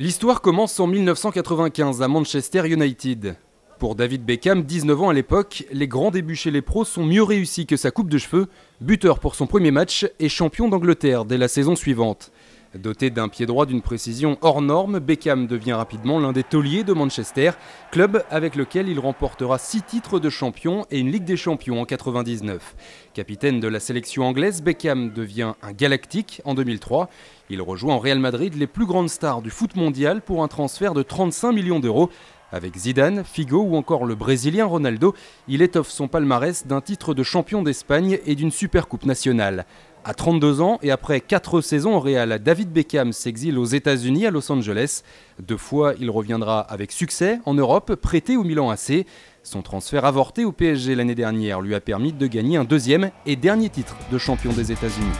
L'histoire commence en 1995 à Manchester United. Pour David Beckham, 19 ans à l'époque, les grands débuts chez les pros sont mieux réussis que sa coupe de cheveux, buteur pour son premier match et champion d'Angleterre dès la saison suivante. Doté d'un pied droit d'une précision hors norme, Beckham devient rapidement l'un des tauliers de Manchester, club avec lequel il remportera six titres de champion et une Ligue des champions en 1999. Capitaine de la sélection anglaise, Beckham devient un galactique en 2003. Il rejoint en Real Madrid les plus grandes stars du foot mondial pour un transfert de 35 millions d'euros. Avec Zidane, Figo ou encore le Brésilien Ronaldo, il étoffe son palmarès d'un titre de champion d'Espagne et d'une Supercoupe nationale à 32 ans et après 4 saisons au Real, David Beckham s'exile aux États-Unis à Los Angeles. Deux fois, il reviendra avec succès en Europe, prêté au Milan AC. Son transfert avorté au PSG l'année dernière lui a permis de gagner un deuxième et dernier titre de champion des États-Unis.